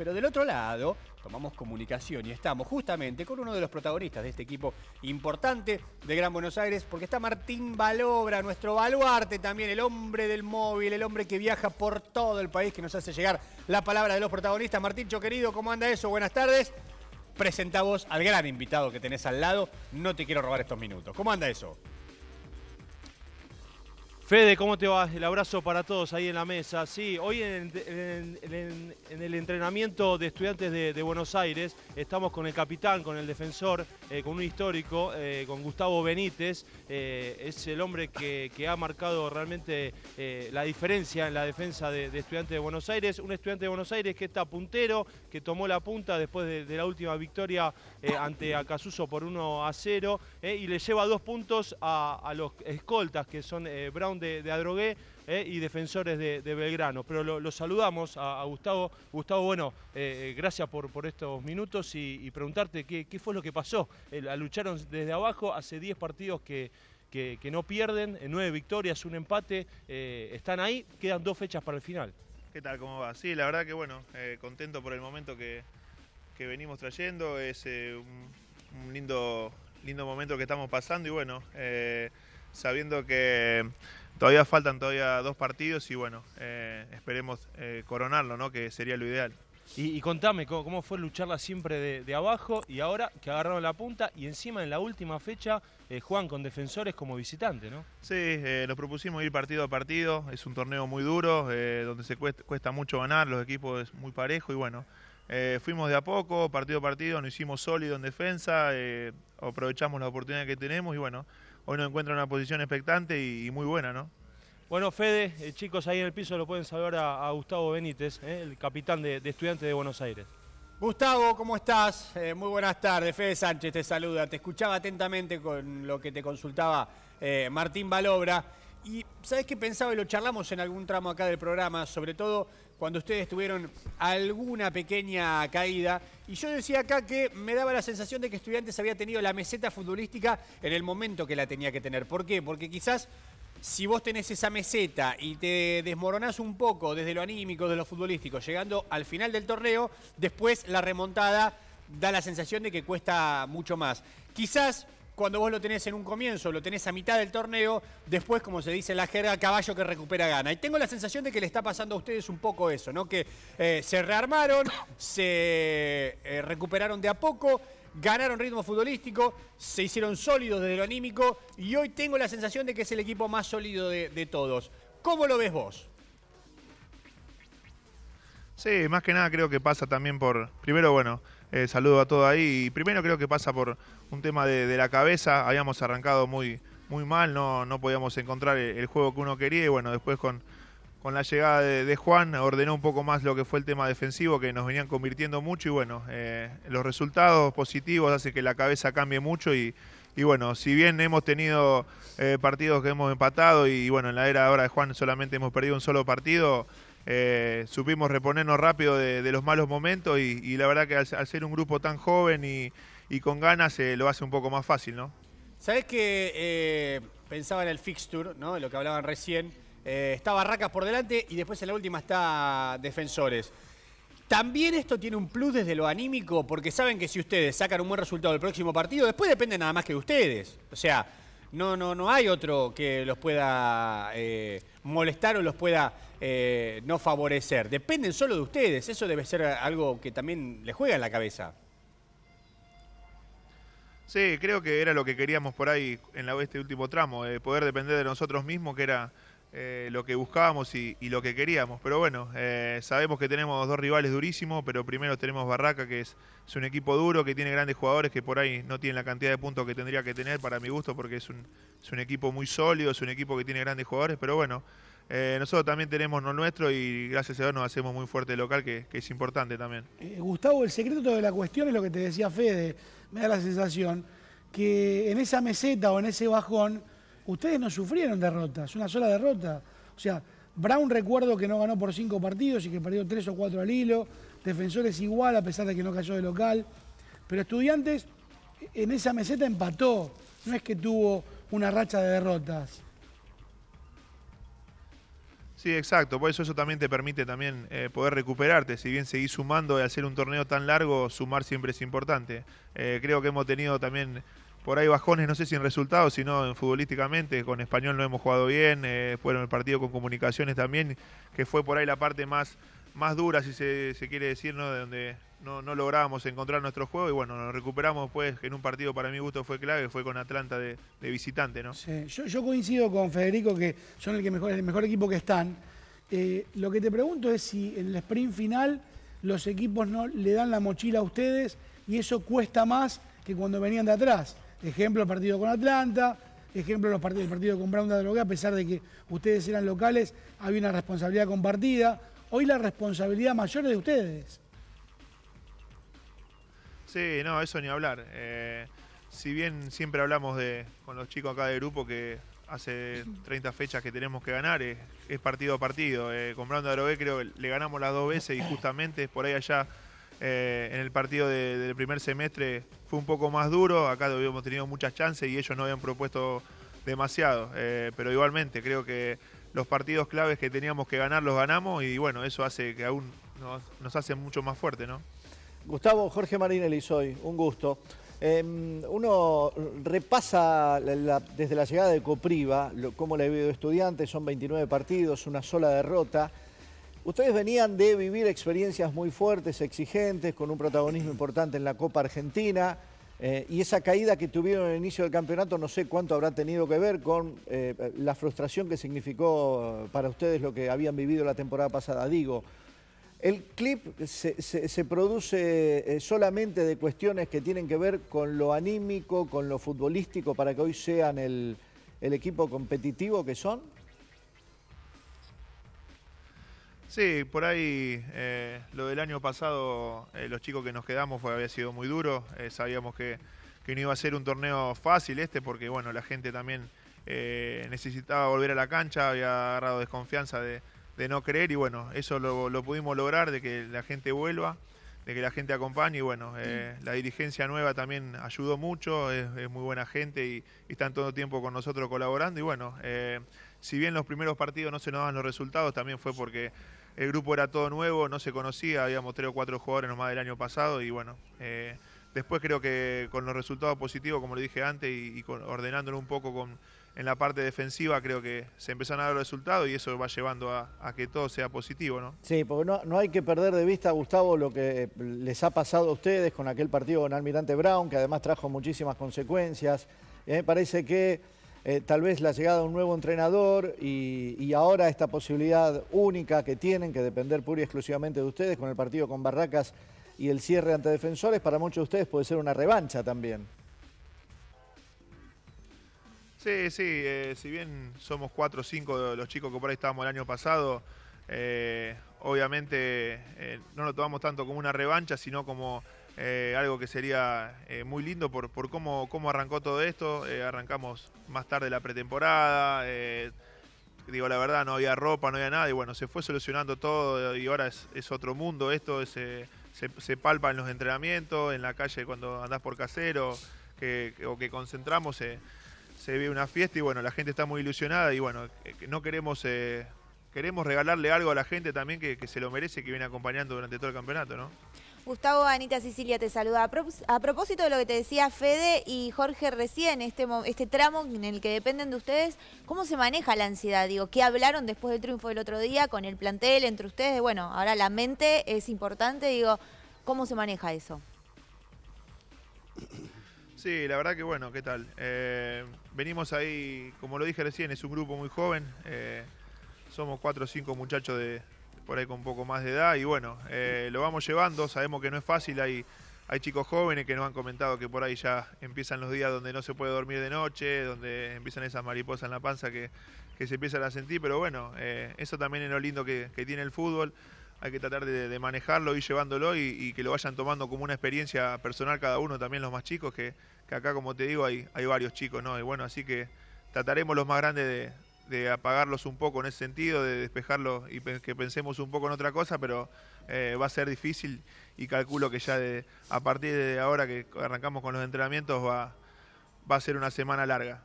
Pero del otro lado, tomamos comunicación y estamos justamente con uno de los protagonistas de este equipo importante de Gran Buenos Aires, porque está Martín Balobra, nuestro baluarte también, el hombre del móvil, el hombre que viaja por todo el país, que nos hace llegar la palabra de los protagonistas. Martín, yo, querido, ¿cómo anda eso? Buenas tardes. Presenta vos al gran invitado que tenés al lado. No te quiero robar estos minutos. ¿Cómo anda eso? Fede, ¿cómo te va? El abrazo para todos ahí en la mesa. Sí, hoy en, el entrenamiento de estudiantes de, Buenos Aires estamos con el capitán, con el defensor, eh, con un histórico, eh, con Gustavo Benítez. Eh, es el hombre que, ha marcado realmente la diferencia en la defensa de, estudiantes de Buenos Aires. Un estudiante de Buenos Aires que está puntero, que tomó la punta después de, la última victoria ante Acasuso por 1 a 0 y le lleva dos puntos a los escoltas que son Brown de, Adrogué eh, y defensores de, Belgrano. Pero los saludamos a, Gustavo. Gustavo, bueno, eh, eh, gracias por, estos minutos y, preguntarte qué, fue lo que pasó. lucharon desde abajo hace 10 partidos que, no pierden, nueve victorias, un empate. están ahí, quedan dos fechas para el final. ¿Qué tal? ¿Cómo va? Sí, la verdad que bueno, contento por el momento que, venimos trayendo. Es un, lindo, lindo momento que estamos pasando y bueno, sabiendo que todavía faltan todavía dos partidos y bueno, eh, esperemos eh, coronarlo, ¿no? Que sería lo ideal. Y, contame ¿cómo, fue lucharla siempre de, abajo y ahora que agarraron la punta y encima en la última fecha eh, Juan, con defensores como visitante, ¿no? Sí, nos propusimos ir partido a partido, es un torneo muy duro, donde se cuesta, mucho ganar, los equipos es muy parejo y bueno, fuimos de a poco, partido a partido, nos hicimos sólidos en defensa, aprovechamos la oportunidad que tenemos y bueno, hoy nos encuentra una posición expectante y, muy buena, ¿no? Bueno, Fede, eh, chicos, ahí en el piso lo pueden saludar a, Gustavo Benítez, eh, el capitán de, Estudiantes de Buenos Aires. Gustavo, ¿cómo estás? Eh, muy buenas tardes. Fede Sánchez te saluda. Te escuchaba atentamente con lo que te consultaba Martín Balobra. Y sabes qué pensaba y lo charlamos en algún tramo acá del programa, sobre todo cuando ustedes tuvieron alguna pequeña caída. Y yo decía acá que me daba la sensación de que estudiantes había tenido la meseta futbolística en el momento que la tenía que tener. ¿Por qué? Porque quizás si vos tenés esa meseta y te desmoronás un poco desde lo anímico, de lo futbolístico, llegando al final del torneo, después la remontada da la sensación de que cuesta mucho más. Quizás cuando vos lo tenés en un comienzo, lo tenés a mitad del torneo, después, como se dice en la jerga, caballo que recupera gana. Y tengo la sensación de que le está pasando a ustedes un poco eso, ¿no? Que eh, se rearmaron, se eh, recuperaron de a poco, ganaron ritmo futbolístico, se hicieron sólidos desde lo anímico y hoy tengo la sensación de que es el equipo más sólido de, de todos. ¿Cómo lo ves vos? Sí, más que nada creo que pasa también por, primero, bueno, eh, saludo a todo ahí. Y primero creo que pasa por un tema de, la cabeza. Habíamos arrancado muy, muy mal, no, podíamos encontrar el, juego que uno quería. Y bueno, después con, la llegada de, Juan ordenó un poco más lo que fue el tema defensivo, que nos venían convirtiendo mucho. Y bueno, eh, los resultados positivos hacen que la cabeza cambie mucho. Y, bueno, si bien hemos tenido eh, partidos que hemos empatado y, y bueno, en la era ahora de Juan solamente hemos perdido un solo partido. Eh, supimos reponernos rápido de, los malos momentos y, la verdad que al, ser un grupo tan joven y, con ganas eh, lo hace un poco más fácil, ¿no? Sabés que eh, pensaba en el fixture, ¿no? lo que hablaban recién. Eh, está Barracas por delante y después en la última está Defensores. También esto tiene un plus desde lo anímico, porque saben que si ustedes sacan un buen resultado del próximo partido, después depende nada más que de ustedes. O sea, no, no, no hay otro que los pueda eh, molestar o los pueda eh, no favorecer. Dependen solo de ustedes. Eso debe ser algo que también les juega en la cabeza. Sí, creo que era lo que queríamos por ahí en la, este último tramo, poder depender de nosotros mismos, que era eh, lo que buscábamos y, lo que queríamos. Pero bueno, eh, sabemos que tenemos dos rivales durísimos, pero primero tenemos Barraca, que es, un equipo duro, que tiene grandes jugadores, que por ahí no tiene la cantidad de puntos que tendría que tener para mi gusto, porque es un, equipo muy sólido, es un equipo que tiene grandes jugadores, pero bueno. Eh, nosotros también tenemos lo nuestro y gracias a Dios nos hacemos muy fuerte local, que es importante también. Gustavo, el secreto de la cuestión es lo que te decía Fede, me da la sensación que en esa meseta o en ese bajón ustedes no sufrieron derrotas, una sola derrota. O sea, Brown recuerdo que no ganó por cinco partidos y que perdió tres o cuatro al hilo. Defensores igual, a pesar de que no cayó de local. Pero Estudiantes en esa meseta empató. No es que tuvo una racha de derrotas. Sí, exacto. Por eso eso también te permite también eh, poder recuperarte. Si bien seguís sumando y hacer un torneo tan largo, sumar siempre es importante. Eh, creo que hemos tenido también por ahí bajones, no sé si en resultados, sino en futbolísticamente. Con Español no hemos jugado bien, eh, fueron el partido con Comunicaciones también, que fue por ahí la parte más, más dura, si se, quiere decir, ¿no? de donde no, no lográbamos encontrar nuestro juego y bueno, nos recuperamos después en un partido para mi gusto fue clave, fue con Atlanta de, de visitante, ¿no? Sí, yo, coincido con Federico que son el, que mejor, el mejor equipo que están. Eh, lo que te pregunto es si en el sprint final los equipos no le dan la mochila a ustedes y eso cuesta más que cuando venían de atrás. Ejemplo, el partido con Atlanta, ejemplo, los partidos, el partido con Brown de a pesar de que ustedes eran locales, había una responsabilidad compartida. Hoy la responsabilidad mayor es de ustedes. Sí, no, eso ni hablar. Eh, si bien siempre hablamos de, con los chicos acá de grupo que hace 30 fechas que tenemos que ganar, es, partido a partido. Eh, con Brown de creo que le ganamos las dos veces y justamente es por ahí allá eh, en el partido del primer semestre fue un poco más duro, acá habíamos tenido muchas chances y ellos no habían propuesto demasiado, eh, pero igualmente creo que los partidos claves que teníamos que ganar los ganamos y bueno, eso hace que aún nos, hace mucho más fuerte, ¿no? Gustavo, Jorge Marín soy, un gusto. Em, uno repasa desde la llegada de Copriva cómo le ha vivido estudiantes, son 29 partidos, una sola derrota. Ustedes venían de vivir experiencias muy fuertes, exigentes, con un protagonismo importante en la Copa Argentina. Eh, y esa caída que tuvieron en el inicio del campeonato, no sé cuánto habrá tenido que ver con eh, la frustración que significó eh, para ustedes lo que habían vivido la temporada pasada. Digo, el clip se, produce solamente de cuestiones que tienen que ver con lo anímico, con lo futbolístico, para que hoy sean el equipo competitivo que son. Sí, por ahí eh, lo del año pasado, eh, los chicos que nos quedamos fue, había sido muy duro. Eh, sabíamos que, no iba a ser un torneo fácil este, porque bueno, la gente también necesitaba volver a la cancha, había agarrado desconfianza de, no creer y bueno, eso lo, pudimos lograr, de que la gente vuelva, de que la gente acompañe y bueno, mm. la dirigencia nueva también ayudó mucho, es, muy buena gente y, y, están todo el tiempo con nosotros colaborando y bueno, si bien los primeros partidos no se nos daban los resultados, también fue porque el grupo era todo nuevo, no se conocía, habíamos tres o cuatro jugadores nomás del año pasado y bueno, eh, después creo que con los resultados positivos, como lo dije antes, y, ordenándolo un poco con, en la parte defensiva, creo que se empezaron a dar los resultados y eso va llevando a, que todo sea positivo, ¿no? Sí, porque no, hay que perder de vista, Gustavo, lo que les ha pasado a ustedes con aquel partido con Almirante Brown, que además trajo muchísimas consecuencias. Eh, parece que eh, tal vez la llegada de un nuevo entrenador y, ahora esta posibilidad única que tienen, que depender pura y exclusivamente de ustedes, con el partido con Barracas y el cierre ante defensores, para muchos de ustedes puede ser una revancha también. Sí, sí, eh, si bien somos cuatro o cinco de los chicos que por ahí estábamos el año pasado, eh, obviamente no lo tomamos tanto como una revancha, sino como eh, algo que sería eh, muy lindo por, cómo, arrancó todo esto. Eh, arrancamos más tarde la pretemporada. digo, la verdad, no había ropa, no había nada. Y bueno, se fue solucionando todo y ahora es, otro mundo. Esto se, palpa en los entrenamientos, en la calle cuando andás por casero o que concentramos. se ve una fiesta y bueno, la gente está muy ilusionada y bueno, no queremos queremos regalarle algo a la gente también que, que, se lo merece, que viene acompañando durante todo el campeonato, ¿no? Gustavo, Anita, Sicilia te saluda. A, propósito de lo que te decía Fede y Jorge recién, este, este tramo en el que dependen de ustedes, ¿cómo se maneja la ansiedad? Digo, ¿qué hablaron después del triunfo del otro día con el plantel entre ustedes? Bueno, ahora la mente es importante, digo, ¿cómo se maneja eso? Sí, la verdad que bueno, ¿qué tal? Eh, venimos ahí, como lo dije recién, es un grupo muy joven. Eh, somos cuatro o cinco muchachos de, por ahí con un poco más de edad y bueno, eh, lo vamos llevando, sabemos que no es fácil, hay, hay chicos jóvenes que nos han comentado que por ahí ya empiezan los días donde no se puede dormir de noche, donde empiezan esas mariposas en la panza que, se empiezan a sentir, pero bueno, eh, eso también es lo lindo que, tiene el fútbol, hay que tratar de, manejarlo, y llevándolo y, que lo vayan tomando como una experiencia personal cada uno, también los más chicos, que, que acá como te digo hay, hay varios chicos, ¿no? Y bueno, así que trataremos los más grandes de de apagarlos un poco en ese sentido, de despejarlos y que pensemos un poco en otra cosa, pero eh, va a ser difícil y calculo que ya de, a partir de ahora que arrancamos con los entrenamientos va, va a ser una semana larga.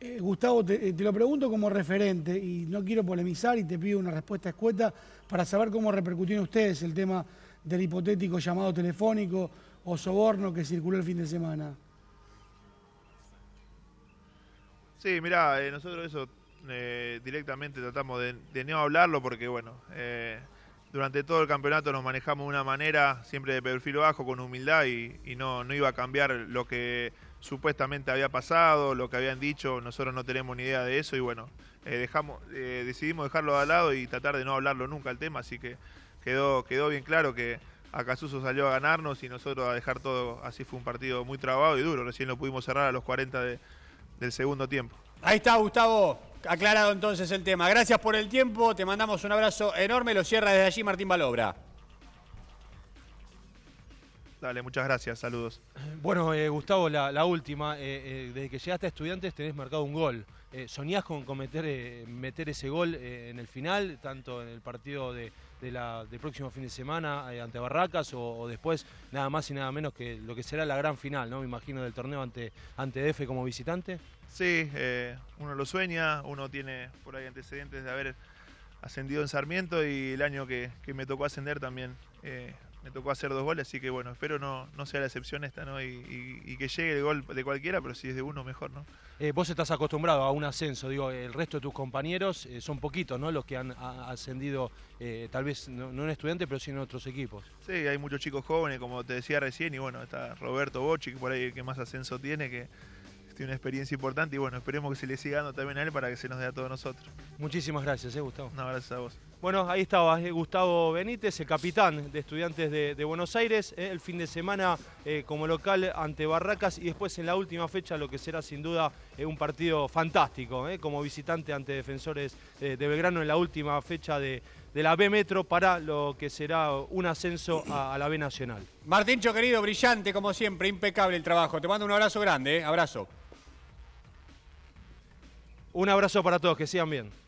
Eh, Gustavo, eh, te, lo pregunto como referente y no quiero polemizar y te pido una respuesta escueta para saber cómo repercutió en ustedes el tema del hipotético llamado telefónico o soborno que circuló el fin de semana. Sí, mira nosotros eso eh, directamente tratamos de, no hablarlo porque, bueno, eh, durante todo el campeonato nos manejamos de una manera siempre de perfil bajo, con humildad y, no, no iba a cambiar lo que supuestamente había pasado, lo que habían dicho, nosotros no tenemos ni idea de eso y bueno, eh, dejamos, decidimos dejarlo de lado y tratar de no hablarlo nunca el tema, así que quedó, quedó bien claro que Acasuso salió a ganarnos y nosotros a dejar todo, así fue un partido muy trabado y duro, recién lo pudimos cerrar a los 40 del segundo tiempo. Ahí está Gustavo, aclarado entonces el tema. Gracias por el tiempo, te mandamos un abrazo enorme. Lo cierra desde allí Martín Balobra. Dale, muchas gracias, saludos. Bueno, eh, Gustavo, la, última. Eh, eh, desde que llegaste a Estudiantes tenés marcado un gol. ¿Soñás con meter ese gol en el final, tanto en el partido de, de la, del próximo fin de semana eh, ante Barracas o, después nada más y nada menos que lo que será la gran final, ¿no? Me imagino del torneo ante, ante DF como visitante. Sí, eh, uno lo sueña, uno tiene por ahí antecedentes de haber ascendido en Sarmiento y el año que, me tocó ascender también. Eh, me tocó hacer dos goles, así que bueno, espero no, no sea la excepción esta, ¿no? Y, que llegue el gol de cualquiera, pero si es de uno, mejor, ¿no? Eh, vos estás acostumbrado a un ascenso, digo, el resto de tus compañeros eh, son poquitos, ¿no? Los que han ascendido, eh, tal vez no, en estudiantes, pero sí en otros equipos. Sí, hay muchos chicos jóvenes, como te decía recién, y bueno, está Roberto bochi que por ahí que más ascenso tiene, que tiene una experiencia importante, y bueno, esperemos que se le siga dando también a él para que se nos dé a todos nosotros. Muchísimas gracias, ¿eh, Gustavo. No, gracias a vos. Bueno, ahí estaba eh, Gustavo Benítez, el capitán de Estudiantes de, Buenos Aires, eh, el fin de semana eh, como local ante Barracas y después en la última fecha lo que será sin duda un partido fantástico, como visitante ante defensores de Belgrano en la última fecha de, la B Metro para lo que será un ascenso a, la B Nacional. Martincho querido, brillante como siempre, impecable el trabajo. Te mando un abrazo grande, abrazo. Un abrazo para todos, que sigan bien.